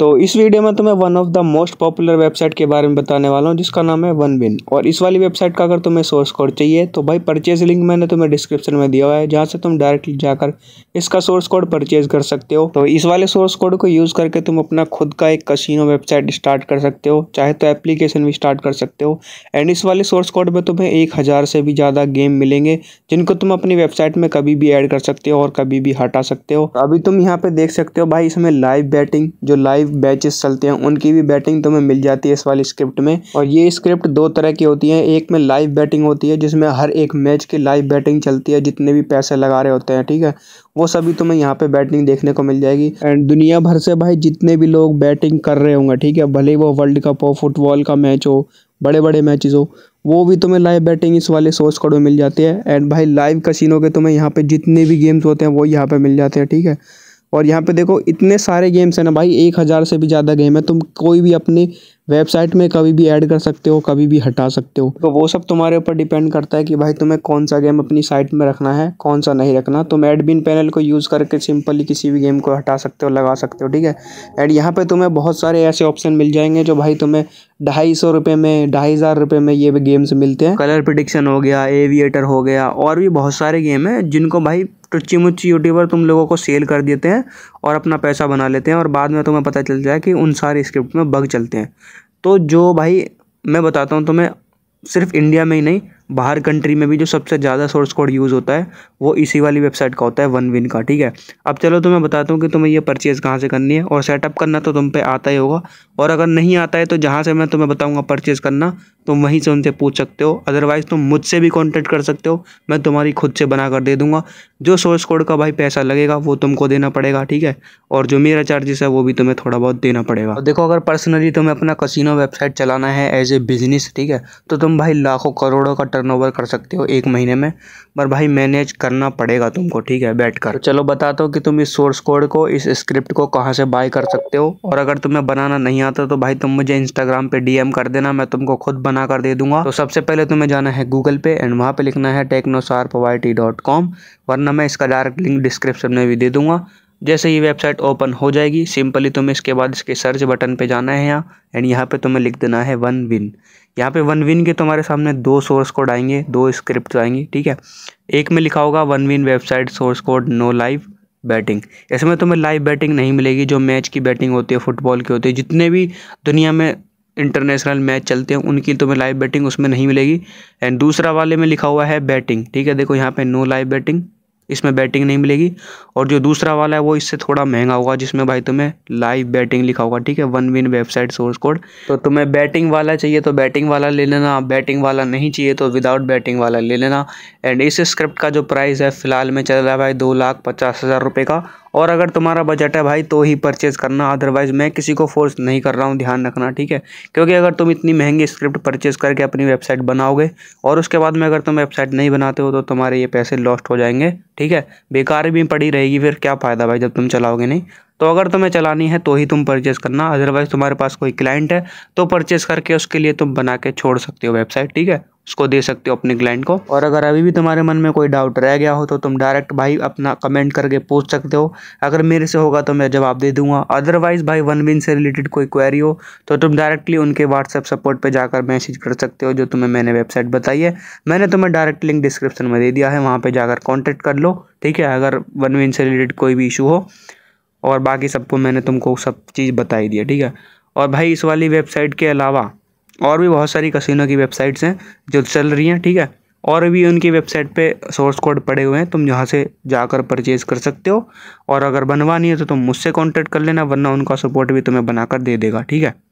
तो इस वीडियो में तो मैं one of the most popular website के बारे में बताने वाला हूँ जिसका नाम है वन बिन और इस वाली वेबसाइट का अगर तुम्हें सोर्स कोड चाहिए तो भाई परचेज लिंक मैंने तुम्हें डिस्क्रिप्शन में दिया हुआ है जहाँ से तुम डायरेक्टली जाकर इसका सोर्स कोड परचेज कर सकते हो तो इस वाले सोर्स कोड को यूज़ करके तुम अपना खुद का एक कसिनो वेबसाइट स्टार्ट कर सकते हो चाहे तो एप्लीकेशन भी स्टार्ट कर सकते हो एंड इस वाले सोर्स कोड में तुम्हें एक हज़ार से भी ज़्यादा गेम मिलेंगे जिनको तुम अपनी वेबसाइट में कभी भी एड कर सकते हो और कभी भी हटा सकते हो अभी तुम यहाँ पे देख सकते हो भाई इसमें लाइव बैटिंग जो लाइव बैचेस चलते हैं उनकी भी बैटिंग तुम्हें मिल जाती है इस वाली स्क्रिप्ट में और ये स्क्रिप्ट दो तरह की होती है एक में लाइव बैटिंग होती है जिसमें हर एक मैच की लाइव बैटिंग चलती है जितने भी पैसे लगा रहे होते हैं ठीक है वो सभी तुम्हें यहाँ पे बैटिंग देखने को मिल जाएगी एंड दुनिया भर से भाई जितने भी लोग बैटिंग कर रहे होंगे ठीक है भले वो वर्ल्ड कप हो फुटबॉल का मैच हो बड़े बड़े मैचेस हो वो भी तुम्हें लाइव बैटिंग इस वाले सोर्स कोड में मिल जाती है एंड भाई लाइव कसिनो के तुम्हें यहाँ पे जितने भी गेम्स होते हैं वो यहाँ पे मिल जाते हैं ठीक है और यहाँ पे देखो इतने सारे गेम्स हैं ना भाई एक हज़ार से भी ज़्यादा गेम है तुम कोई भी अपने वेबसाइट में कभी भी ऐड कर सकते हो कभी भी हटा सकते हो तो वो सब तुम्हारे ऊपर डिपेंड करता है कि भाई तुम्हें कौन सा गेम अपनी साइट में रखना है कौन सा नहीं रखना तुम एडबिन पैनल को यूज़ करके सिंपली किसी भी गेम को हटा सकते हो लगा सकते हो ठीक है एंड यहाँ पर तुम्हें बहुत सारे ऐसे ऑप्शन मिल जाएंगे जो भाई तुम्हें ढाई सौ रुपये में ढाई हज़ार रुपये में ये गेम्स मिलते हैं कलर प्रडिक्शन हो गया एविएटर हो गया और भी बहुत सारे गेम हैं जिनको भाई फिर तो चिमुच यूट्यूबर तुम लोगों को सेल कर देते हैं और अपना पैसा बना लेते हैं और बाद में तुम्हें पता चल जाए कि उन सारे स्क्रिप्ट में बग चलते हैं तो जो भाई मैं बताता हूँ तुम्हें सिर्फ इंडिया में ही नहीं बाहर कंट्री में भी जो सबसे ज़्यादा सोर्स कोड यूज़ होता है वो इसी वाली वेबसाइट का होता है वन विन का ठीक है अब चलो तो मैं बताता हूँ कि तुम्हें ये परचेज़ कहाँ से करनी है और सेटअप करना तो तुम पे आता ही होगा और अगर नहीं आता है तो जहाँ से मैं तुम्हें बताऊँगा परचेज़ करना तुम वहीं से उनसे पूछ सकते हो अदरवाइज़ तुम मुझसे भी कॉन्टेक्ट कर सकते हो मैं तुम्हारी खुद से बना कर दे दूँगा जो सोर्स कोड का भाई पैसा लगेगा वो तुमको देना पड़ेगा ठीक है और जो मेरा चार्जेस है वो भी तुम्हें थोड़ा बहुत देना पड़ेगा देखो अगर पर्सनली तुम्हें अपना कसिनो वेबसाइट चलाना है एज ए बिज़नेस ठीक है तो तुम भाई लाखों करोड़ों का टर्न कर सकते हो एक महीने में पर भाई मैनेज करना पड़ेगा तुमको ठीक है बैठ कर तो चलो बताता हूँ कि तुम इस सोर्स कोड को इस स्क्रिप्ट को कहाँ से बाय कर सकते हो और अगर तुम्हें बनाना नहीं आता तो भाई तुम मुझे इंस्टाग्राम पे डीएम कर देना मैं तुमको खुद बना कर दे दूंगा तो सबसे पहले तुम्हें जाना है गूगल पे एंड वहाँ पे लिखना है टेक्नोसार्प डॉट कॉम वरना मैं इसका डायरेक्ट लिंक डिस्क्रिप्शन में भी दे दूंगा जैसे ही वेबसाइट ओपन हो जाएगी सिंपली तुम्हें इसके बाद इसके सर्च बटन पे जाना है यहाँ एंड यहाँ पे तुम्हें लिख देना है वन विन यहाँ पे वन विन के तुम्हारे सामने दो सोर्स कोड आएंगे दो स्क्रिप्ट आएंगी ठीक है एक में लिखा होगा one win website source code no live betting इसमें तुम्हें लाइव बैटिंग नहीं मिलेगी जो मैच की बैटिंग होती है फुटबॉल की होती है जितने भी दुनिया में इंटरनेशनल मैच चलते हैं उनकी तुम्हें लाइव बैटिंग उसमें नहीं मिलेगी एंड दूसरा वाले में लिखा हुआ है बैटिंग ठीक है देखो यहाँ पे नो लाइव बैटिंग इसमें बैटिंग नहीं मिलेगी और जो दूसरा वाला है वो इससे थोड़ा महंगा होगा जिसमें भाई तुम्हें लाइव बैटिंग लिखा होगा ठीक है one win website source code तो तुम्हें बैटिंग वाला चाहिए तो बैटिंग वाला ले लेना बैटिंग वाला नहीं चाहिए तो विदाउट बैटिंग वाला ले लेना एंड इस स्क्रिप्ट का जो प्राइस है फिलहाल में चल रहा है भाई दो लाख पचास हज़ार रुपये का और अगर तुम्हारा बजट है भाई तो ही परचेज़ करना अदरवाइज़ मैं किसी को फोर्स नहीं कर रहा हूँ ध्यान रखना ठीक है क्योंकि अगर तुम इतनी महंगी स्क्रिप्ट परचेज़ करके अपनी वेबसाइट बनाओगे और उसके बाद में अगर तुम वेबसाइट नहीं बनाते हो तो तुम्हारे ये पैसे लॉस्ट हो जाएंगे ठीक है बेकार भी पड़ी रहेगी फिर क्या फ़ायदा भाई जब तुम चलाओगे नहीं तो अगर तुम्हें चलानी है तो ही तुम परचेज़ करना अदरवाइज़ तुम्हारे पास कोई क्लाइंट है तो परचेज़ करके उसके लिए तुम बना के छोड़ सकते हो वेबसाइट ठीक है उसको दे सकते हो अपने क्लाइंट को और अगर अभी भी तुम्हारे मन में कोई डाउट रह गया हो तो तुम डायरेक्ट भाई अपना कमेंट करके पूछ सकते हो अगर मेरे से होगा तो मैं जवाब दे दूंगा अदरवाइज़ भाई वन विन से रिलेटेड कोई क्वेरी हो तो तुम डायरेक्टली उनके व्हाट्सएप सपोर्ट पर जाकर मैसेज कर सकते हो जो तुम्हें मैंने वेबसाइट बताई है मैंने तुम्हें डायरेक्ट लिंक डिस्क्रिप्शन में दे दिया है वहाँ पर जाकर कॉन्टैक्ट कर लो ठीक है अगर वन विन से रिलेटेड कोई भी इशू हो और बाकी सबको मैंने तुमको सब चीज़ बताई दी है ठीक है और भाई इस वाली वेबसाइट के अलावा और भी बहुत सारी कसिनो की वेबसाइट्स हैं जो चल रही हैं ठीक है और भी उनकी वेबसाइट पे सोर्स कोड पड़े हुए हैं तुम यहाँ से जाकर परचेज कर सकते हो और अगर बनवानी है तो तुम मुझसे कांटेक्ट कर लेना वरना उनका सपोर्ट भी तुम्हें बनाकर दे देगा ठीक है